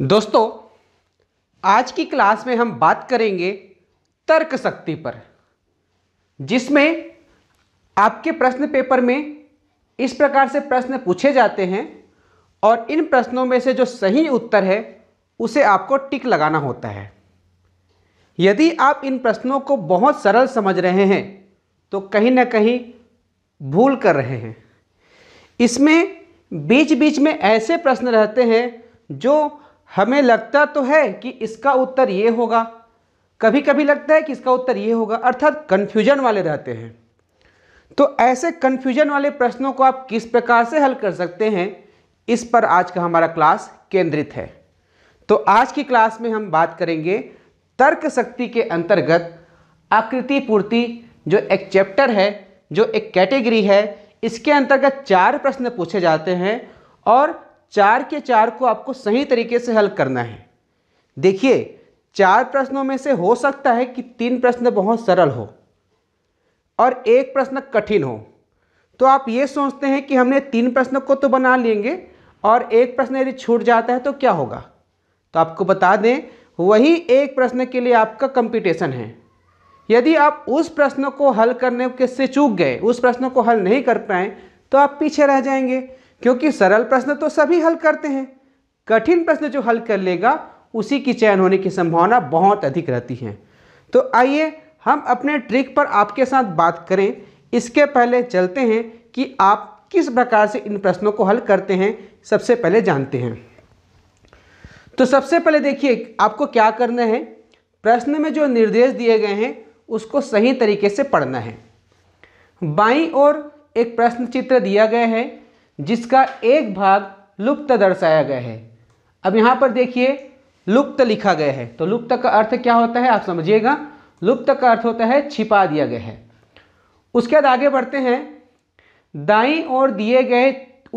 दोस्तों आज की क्लास में हम बात करेंगे तर्क शक्ति पर जिसमें आपके प्रश्न पेपर में इस प्रकार से प्रश्न पूछे जाते हैं और इन प्रश्नों में से जो सही उत्तर है उसे आपको टिक लगाना होता है यदि आप इन प्रश्नों को बहुत सरल समझ रहे हैं तो कहीं ना कहीं भूल कर रहे हैं इसमें बीच बीच में ऐसे प्रश्न रहते हैं जो हमें लगता तो है कि इसका उत्तर ये होगा कभी कभी लगता है कि इसका उत्तर ये होगा अर्थात कन्फ्यूजन वाले रहते हैं तो ऐसे कन्फ्यूजन वाले प्रश्नों को आप किस प्रकार से हल कर सकते हैं इस पर आज का हमारा क्लास केंद्रित है तो आज की क्लास में हम बात करेंगे तर्क शक्ति के अंतर्गत आकृति पूर्ति जो एक चैप्टर है जो एक कैटेगरी है इसके अंतर्गत चार प्रश्न पूछे जाते हैं और चार के चार को आपको सही तरीके से हल करना है देखिए चार प्रश्नों में से हो सकता है कि तीन प्रश्न बहुत सरल हो और एक प्रश्न कठिन हो तो आप ये सोचते हैं कि हमने तीन प्रश्न को तो बना लेंगे और एक प्रश्न यदि छूट जाता है तो क्या होगा तो आपको बता दें वही एक प्रश्न के लिए आपका कंपटीशन है यदि आप उस प्रश्न को हल करने के से चूक गए उस प्रश्न को हल नहीं कर पाए तो आप पीछे रह जाएंगे क्योंकि सरल प्रश्न तो सभी हल करते हैं कठिन प्रश्न जो हल कर लेगा उसी की चयन होने की संभावना बहुत अधिक रहती है तो आइए हम अपने ट्रिक पर आपके साथ बात करें इसके पहले चलते हैं कि आप किस प्रकार से इन प्रश्नों को हल करते हैं सबसे पहले जानते हैं तो सबसे पहले देखिए आपको क्या करना है प्रश्न में जो निर्देश दिए गए हैं उसको सही तरीके से पढ़ना है बाईं ओर एक प्रश्न चित्र दिया गया है जिसका एक भाग लुप्त दर्शाया गया है अब यहाँ पर देखिए लुप्त लिखा गया है तो लुप्त का अर्थ क्या होता है आप समझिएगा लुप्त का अर्थ होता है छिपा दिया गया है उसके बाद आगे बढ़ते हैं दाई और दिए गए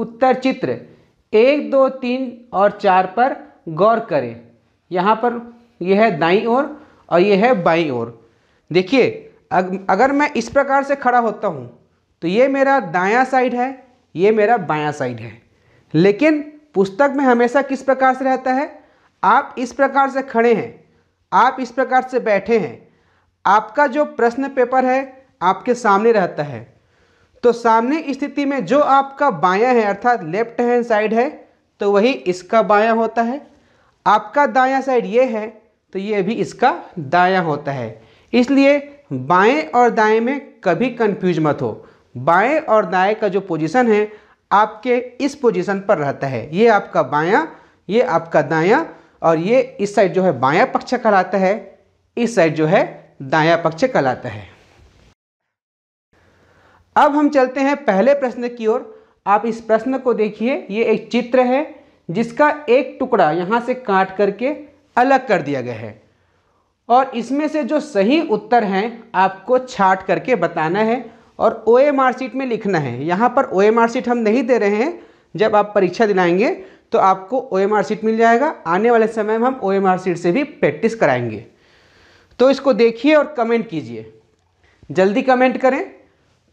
उत्तर चित्र एक दो तीन और चार पर गौर करें यहाँ पर यह है दाई ओर और यह है बाई ओर देखिए अगर मैं इस प्रकार से खड़ा होता हूँ तो ये मेरा दाया साइड है ये मेरा बायां साइड है लेकिन पुस्तक में हमेशा किस प्रकार से रहता है आप इस प्रकार से खड़े हैं आप इस प्रकार से बैठे हैं आपका जो प्रश्न पेपर है आपके सामने रहता है तो सामने स्थिति में जो आपका बायां है अर्थात लेफ्ट हैंड साइड है तो वही इसका बायां होता है आपका दायां साइड ये है तो ये भी इसका दायां होता है इसलिए बाएं और दाएं में कभी कंफ्यूज मत हो बाएं और दाएं का जो पोजीशन है आपके इस पोजीशन पर रहता है ये आपका बायां ये आपका दायां और ये इस साइड जो है बायां पक्ष कहलाता है इस साइड जो है दायां पक्ष कहलाता है अब हम चलते हैं पहले प्रश्न की ओर आप इस प्रश्न को देखिए ये एक चित्र है जिसका एक टुकड़ा यहां से काट करके अलग कर दिया गया है और इसमें से जो सही उत्तर हैं आपको छाट करके बताना है और ओ एम आर सीट में लिखना है यहाँ पर ओ एम आर सीट हम नहीं दे रहे हैं जब आप परीक्षा दिलाएंगे तो आपको ओ एम आर सीट मिल जाएगा आने वाले समय में हम ओ एम आर सीट से भी प्रैक्टिस कराएंगे तो इसको देखिए और कमेंट कीजिए जल्दी कमेंट करें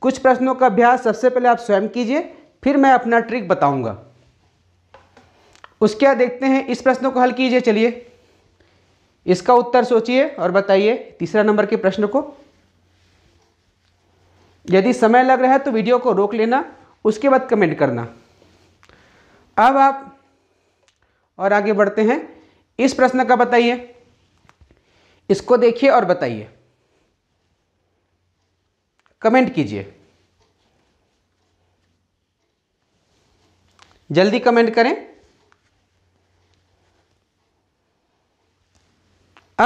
कुछ प्रश्नों का अभ्यास सबसे पहले आप स्वयं कीजिए फिर मैं अपना ट्रिक बताऊंगा उसके बाद देखते हैं इस प्रश्नों को हल कीजिए चलिए इसका उत्तर सोचिए और बताइए तीसरा नंबर के प्रश्न को यदि समय लग रहा है तो वीडियो को रोक लेना उसके बाद कमेंट करना अब आप और आगे बढ़ते हैं इस प्रश्न का बताइए इसको देखिए और बताइए कमेंट कीजिए जल्दी कमेंट करें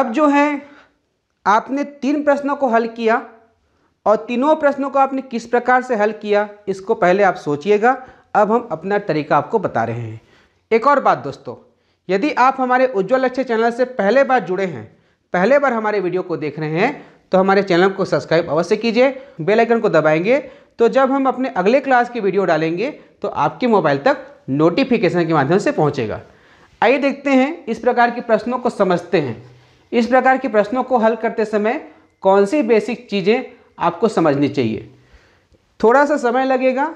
अब जो है आपने तीन प्रश्नों को हल किया और तीनों प्रश्नों को आपने किस प्रकार से हल किया इसको पहले आप सोचिएगा अब हम अपना तरीका आपको बता रहे हैं एक और बात दोस्तों यदि आप हमारे उज्जवल लक्ष्य चैनल से पहले बार जुड़े हैं पहले बार हमारे वीडियो को देख रहे हैं तो हमारे चैनल को सब्सक्राइब अवश्य कीजिए बेल आइकन को दबाएंगे तो जब हम अपने अगले क्लास की वीडियो डालेंगे तो आपके मोबाइल तक नोटिफिकेशन के माध्यम से पहुँचेगा आइए देखते हैं इस प्रकार के प्रश्नों को समझते हैं इस प्रकार के प्रश्नों को हल करते समय कौन सी बेसिक चीज़ें आपको समझनी चाहिए थोड़ा सा समय लगेगा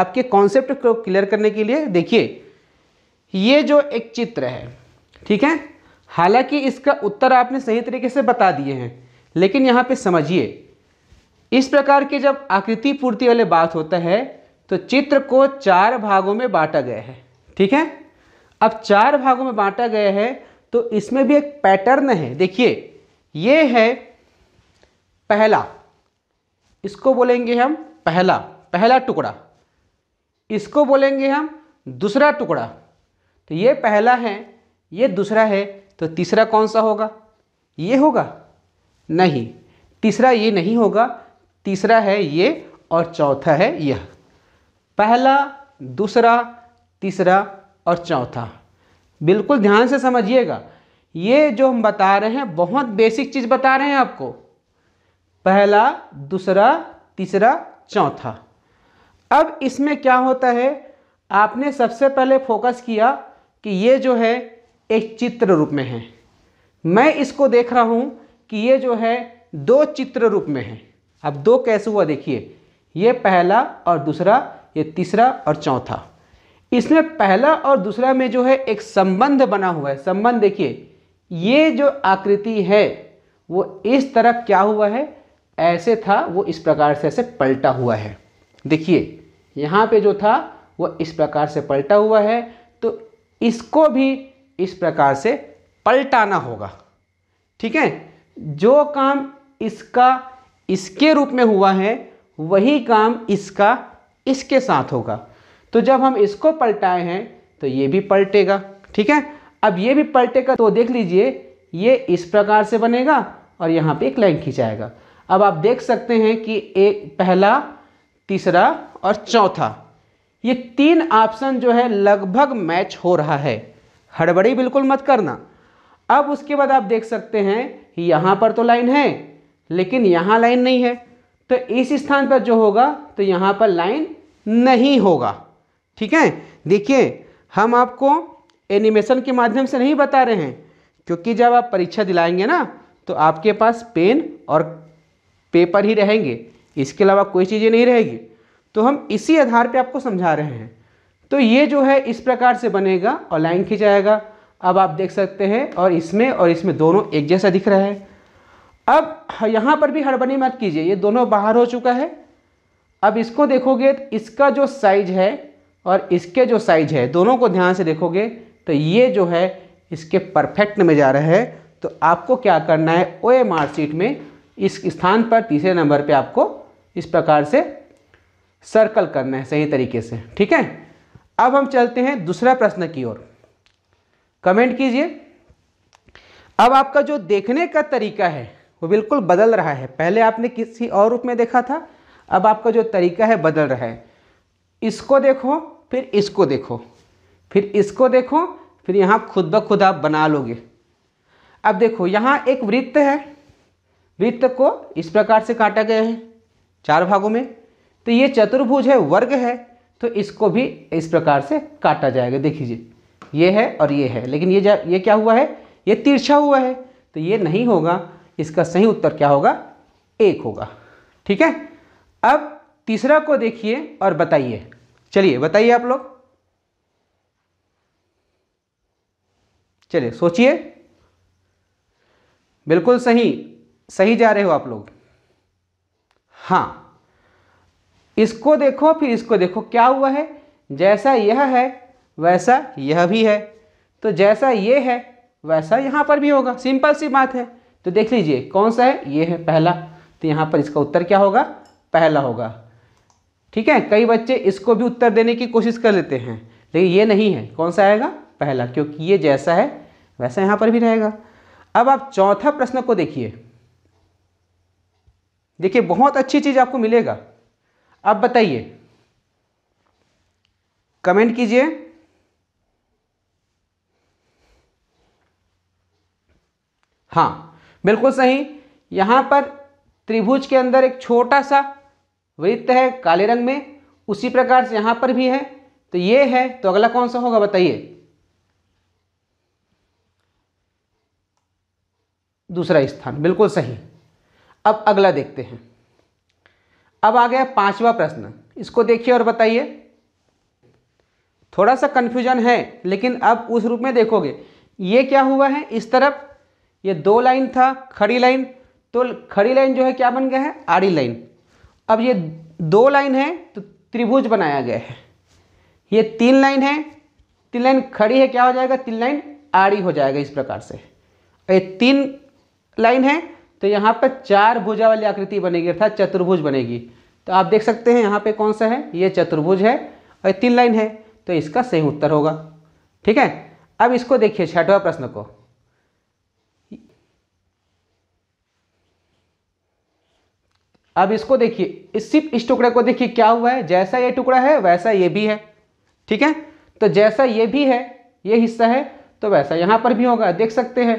आपके कॉन्सेप्ट को क्लियर करने के लिए देखिए ये जो एक चित्र है ठीक है हालांकि इसका उत्तर आपने सही तरीके से बता दिए हैं लेकिन यहाँ पे समझिए इस प्रकार के जब आकृति पूर्ति वाले बात होता है तो चित्र को चार भागों में बांटा गया है ठीक है अब चार भागों में बांटा गया है तो इसमें भी एक पैटर्न है देखिए ये है पहला इसको बोलेंगे हम पहला पहला टुकड़ा इसको बोलेंगे हम दूसरा टुकड़ा तो ये पहला है ये दूसरा है तो तीसरा कौन सा होगा ये होगा नहीं तीसरा ये नहीं होगा तीसरा है ये और चौथा है यह पहला दूसरा तीसरा और चौथा बिल्कुल ध्यान से समझिएगा ये जो हम बता रहे हैं बहुत बेसिक चीज़ बता रहे हैं आपको पहला दूसरा तीसरा चौथा अब इसमें क्या होता है आपने सबसे पहले फोकस किया कि ये जो है एक चित्र रूप में है मैं इसको देख रहा हूँ कि ये जो है दो चित्र रूप में है अब दो कैसे हुआ देखिए ये पहला और दूसरा ये तीसरा और चौथा इसमें पहला और दूसरा में जो है एक संबंध बना हुआ है संबंध देखिए ये जो आकृति है वो इस तरफ क्या हुआ है ऐसे था वो इस प्रकार से ऐसे पलटा हुआ है देखिए यहाँ पे जो था वो इस प्रकार से पलटा हुआ है तो इसको भी इस प्रकार से पलटाना होगा ठीक है जो काम इसका इसके रूप में हुआ है वही काम इसका इसके साथ होगा तो जब हम इसको पलटाए हैं तो ये भी पलटेगा ठीक है अब ये भी पलटेगा तो देख लीजिए ये इस प्रकार से बनेगा और यहाँ पे एक लाइन खींचाएगा अब आप देख सकते हैं कि एक पहला तीसरा और चौथा ये तीन ऑप्शन जो है लगभग मैच हो रहा है हड़बड़ी बिल्कुल मत करना अब उसके बाद आप देख सकते हैं यहाँ पर तो लाइन है लेकिन यहाँ लाइन नहीं है तो इस स्थान पर जो होगा तो यहाँ पर लाइन नहीं होगा ठीक है देखिए हम आपको एनिमेशन के माध्यम से नहीं बता रहे हैं क्योंकि जब आप परीक्षा दिलाएंगे ना तो आपके पास पेन और पेपर ही रहेंगे इसके अलावा कोई चीज़ें नहीं रहेगी तो हम इसी आधार पे आपको समझा रहे हैं तो ये जो है इस प्रकार से बनेगा और लाइन खिंचाएगा अब आप देख सकते हैं और इसमें और इसमें दोनों एक जैसा दिख रहा है अब यहाँ पर भी हड़बड़ी मत कीजिए ये दोनों बाहर हो चुका है अब इसको देखोगे तो इसका जो साइज है और इसके जो साइज है दोनों को ध्यान से देखोगे तो ये जो है इसके परफेक्ट में जा रहा है तो आपको क्या करना है ओ एम आर शीट में इस स्थान पर तीसरे नंबर पे आपको इस प्रकार से सर्कल करना है सही तरीके से ठीक है अब हम चलते हैं दूसरा प्रश्न की ओर कमेंट कीजिए अब आपका जो देखने का तरीका है वो बिल्कुल बदल रहा है पहले आपने किसी और रूप में देखा था अब आपका जो तरीका है बदल रहा है इसको देखो फिर इसको देखो फिर इसको देखो फिर यहाँ खुद ब खुद आप बना लोगे अब देखो यहाँ एक वृत्त है वृत्त को इस प्रकार से काटा गया है चार भागों में तो ये चतुर्भुज है वर्ग है तो इसको भी इस प्रकार से काटा जाएगा देखिए ये है और ये है लेकिन ये ये क्या हुआ है ये तिरछा हुआ है तो ये नहीं होगा इसका सही उत्तर क्या होगा एक होगा ठीक है अब तीसरा को देखिए और बताइए चलिए बताइए आप लोग चलिए सोचिए बिल्कुल सही सही जा रहे हो आप लोग हाँ इसको देखो फिर इसको देखो क्या हुआ है जैसा यह है वैसा यह भी है तो जैसा ये है वैसा यहाँ पर भी होगा सिंपल सी बात है तो देख लीजिए कौन सा है ये है पहला तो यहाँ पर इसका उत्तर क्या होगा पहला होगा ठीक है कई बच्चे इसको भी उत्तर देने की कोशिश कर लेते हैं लेकिन ये नहीं है कौन सा आएगा पहला क्योंकि ये जैसा है वैसा यहाँ पर भी रहेगा अब आप चौथा प्रश्न को देखिए देखिए बहुत अच्छी चीज़ आपको मिलेगा आप बताइए कमेंट कीजिए हाँ बिल्कुल सही यहां पर त्रिभुज के अंदर एक छोटा सा वृत्त है काले रंग में उसी प्रकार से यहां पर भी है तो ये है तो अगला कौन सा होगा बताइए दूसरा स्थान बिल्कुल सही अब अगला देखते हैं अब आ गया पांचवा प्रश्न इसको देखिए और बताइए थोड़ा सा कन्फ्यूजन है लेकिन अब उस रूप में देखोगे ये क्या हुआ है इस तरफ ये दो लाइन था खड़ी लाइन तो खड़ी लाइन जो है क्या बन गया है आड़ी लाइन अब ये दो लाइन है तो त्रिभुज बनाया गया है ये तीन लाइन है तीन लाइन खड़ी है क्या हो जाएगा तीन लाइन आड़ी हो जाएगा इस प्रकार से ये तीन लाइन है तो यहाँ पर चार भुजा वाली आकृति बनेगी अर्थात चतुर्भुज बनेगी तो आप देख सकते हैं यहाँ पे कौन सा है ये चतुर्भुज है और तीन लाइन है तो इसका सही उत्तर होगा ठीक है अब इसको देखिए छठवा प्रश्न को अब इसको देखिए इस सिर्फ इस टुकड़े को देखिए क्या हुआ है जैसा ये टुकड़ा है वैसा ये भी है ठीक है तो जैसा ये भी है ये हिस्सा है तो वैसा यहां पर भी होगा देख सकते हैं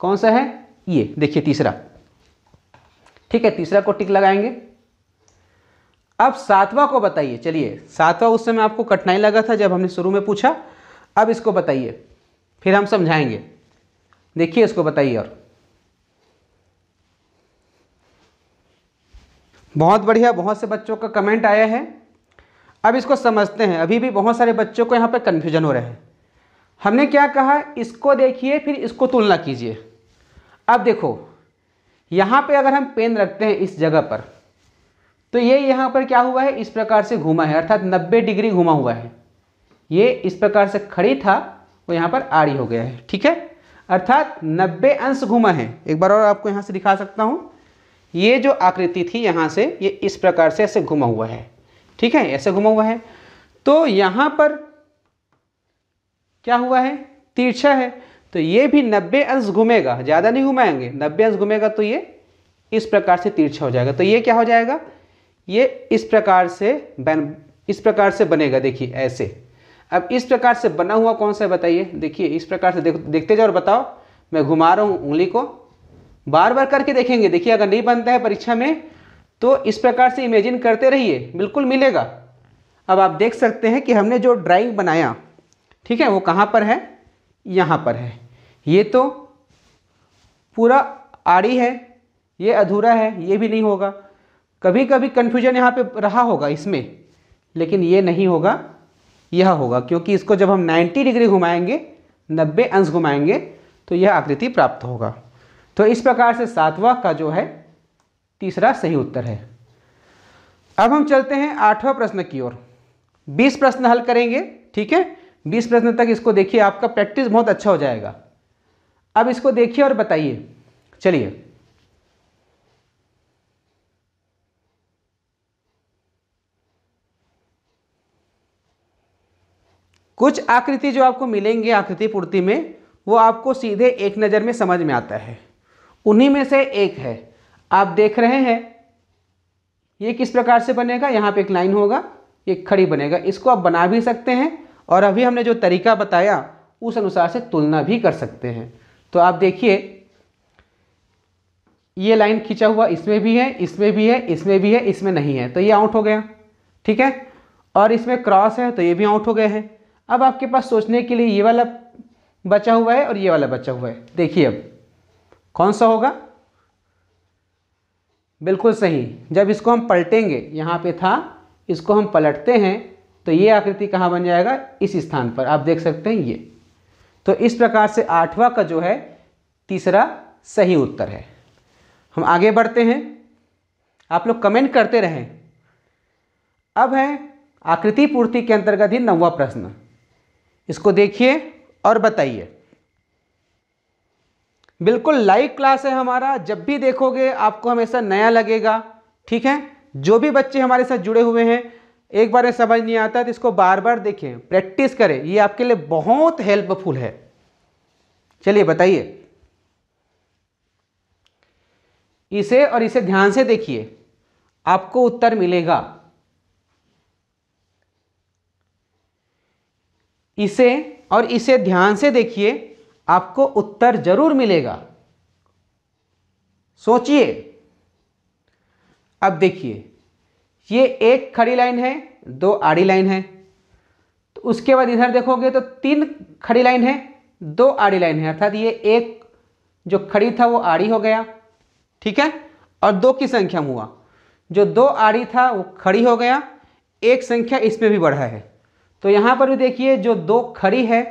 कौन सा है ये देखिए तीसरा ठीक है तीसरा को टिक लगाएंगे अब सातवां को बताइए चलिए सातवां उस समय आपको कठिनाई लगा था जब हमने शुरू में पूछा अब इसको बताइए फिर हम समझाएंगे देखिए इसको बताइए और बहुत बढ़िया बहुत से बच्चों का कमेंट आया है अब इसको समझते हैं अभी भी बहुत सारे बच्चों को यहाँ पर कन्फ्यूजन हो रहा है हमने क्या कहा इसको देखिए फिर इसको तुलना कीजिए अब देखो यहाँ पे अगर हम पेन रखते हैं इस जगह पर तो ये यहाँ पर क्या हुआ है इस प्रकार से घूमा है अर्थात 90 डिग्री घुमा हुआ है ये इस प्रकार से खड़ी था वो यहाँ पर आड़ी हो गया है ठीक है अर्थात 90 अंश घुमा है एक बार और आपको यहाँ से दिखा सकता हूँ ये जो आकृति थी यहाँ से ये इस प्रकार से ऐसे घुमा हुआ है ठीक है ऐसे घुमा हुआ है तो यहाँ पर क्या हुआ है तिरछा है तो ये भी नब्बे अंश घूमेगा ज़्यादा नहीं घुमाएंगे नब्बे अंश घूमेगा तो ये इस प्रकार से तिरछा हो जाएगा तो ये क्या हो जाएगा ये इस प्रकार से बन इस प्रकार से बनेगा देखिए ऐसे अब इस प्रकार से बना हुआ कौन सा बताइए देखिए इस प्रकार से देख देखते जाओ और बताओ मैं घुमा रहा हूँ उंगली को बार बार करके देखेंगे देखिए अगर नहीं बनता है परीक्षा में तो इस प्रकार से इमेजिन करते रहिए बिल्कुल मिलेगा अब आप देख सकते हैं कि हमने जो ड्राइंग बनाया ठीक है वो कहाँ पर है यहाँ पर है ये तो पूरा आड़ी है ये अधूरा है ये भी नहीं होगा कभी कभी कन्फ्यूजन यहाँ पे रहा होगा इसमें लेकिन ये नहीं होगा यह होगा क्योंकि इसको जब हम 90 डिग्री घुमाएंगे 90 अंश घुमाएंगे तो यह आकृति प्राप्त होगा तो इस प्रकार से सातवां का जो है तीसरा सही उत्तर है अब हम चलते हैं आठवां प्रश्न की ओर 20 प्रश्न हल करेंगे ठीक है बीस प्रश्न तक इसको देखिए आपका प्रैक्टिस बहुत अच्छा हो जाएगा अब इसको देखिए और बताइए चलिए कुछ आकृति जो आपको मिलेंगे आकृति पूर्ति में वो आपको सीधे एक नज़र में समझ में आता है उन्हीं में से एक है आप देख रहे हैं ये किस प्रकार से बनेगा यहाँ पे एक लाइन होगा ये खड़ी बनेगा इसको आप बना भी सकते हैं और अभी हमने जो तरीका बताया उस अनुसार से तुलना भी कर सकते हैं तो आप देखिए ये लाइन खींचा हुआ इसमें भी है इसमें भी है इसमें भी है इसमें नहीं है तो ये आउट हो गया ठीक है और इसमें क्रॉस है तो ये भी आउट हो गए हैं अब आपके पास सोचने के लिए ये वाला बचा हुआ है और ये वाला बचा हुआ है देखिए अब कौन सा होगा बिल्कुल सही जब इसको हम पलटेंगे यहाँ पे था इसको हम पलटते हैं तो ये आकृति कहाँ बन जाएगा इस स्थान पर आप देख सकते हैं ये तो इस प्रकार से आठवां का जो है तीसरा सही उत्तर है हम आगे बढ़ते हैं आप लोग कमेंट करते रहें अब है आकृति पूर्ति के अंतर्गत ही नौवा प्रश्न इसको देखिए और बताइए बिल्कुल लाइव क्लास है हमारा जब भी देखोगे आपको हमेशा नया लगेगा ठीक है जो भी बच्चे हमारे साथ जुड़े हुए हैं एक बार में समझ नहीं आता तो इसको बार बार देखें प्रैक्टिस करें ये आपके लिए बहुत हेल्पफुल है चलिए बताइए इसे और इसे ध्यान से देखिए आपको उत्तर मिलेगा इसे और इसे ध्यान से देखिए आपको उत्तर जरूर मिलेगा सोचिए अब देखिए ये एक खड़ी लाइन है दो आड़ी लाइन है तो उसके बाद इधर देखोगे तो तीन खड़ी लाइन है दो आड़ी लाइन है अर्थात ये एक जो खड़ी था वो आड़ी हो गया ठीक है और दो की संख्या में हुआ जो दो आड़ी था वो खड़ी हो गया एक संख्या इसमें भी बढ़ा है तो यहाँ पर भी देखिए जो दो खड़ी है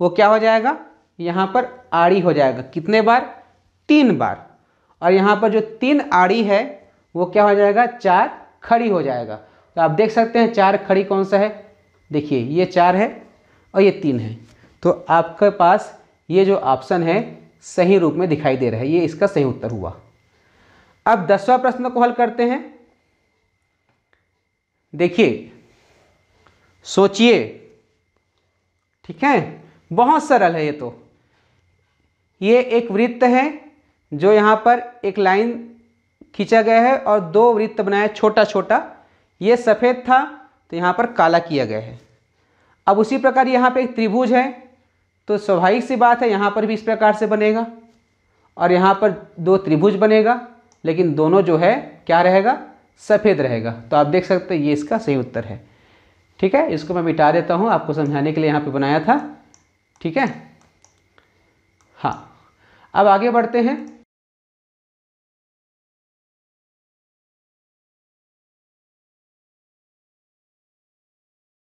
वो क्या हो जाएगा यहाँ पर आड़ी हो जाएगा कितने बार तीन बार और यहाँ पर जो तीन आड़ी है वो क्या हो जाएगा चार खड़ी हो जाएगा तो आप देख सकते हैं चार खड़ी कौन सा है देखिए ये चार है और ये तीन है तो आपके पास ये जो ऑप्शन है सही रूप में दिखाई दे रहा है ये इसका सही उत्तर हुआ अब दसवा प्रश्न को हल करते हैं देखिए सोचिए ठीक है बहुत सरल है ये तो ये एक वृत्त है जो यहाँ पर एक लाइन खींचा गया है और दो वृत्त बनाया छोटा छोटा ये सफ़ेद था तो यहाँ पर काला किया गया है अब उसी प्रकार यहाँ पे एक त्रिभुज है तो स्वाभाविक सी बात है यहाँ पर भी इस प्रकार से बनेगा और यहाँ पर दो त्रिभुज बनेगा लेकिन दोनों जो है क्या रहेगा सफ़ेद रहेगा तो आप देख सकते हैं ये इसका सही उत्तर है ठीक है इसको मैं मिटा देता हूँ आपको समझाने के लिए यहाँ पे बनाया था ठीक है हाँ अब आगे बढ़ते हैं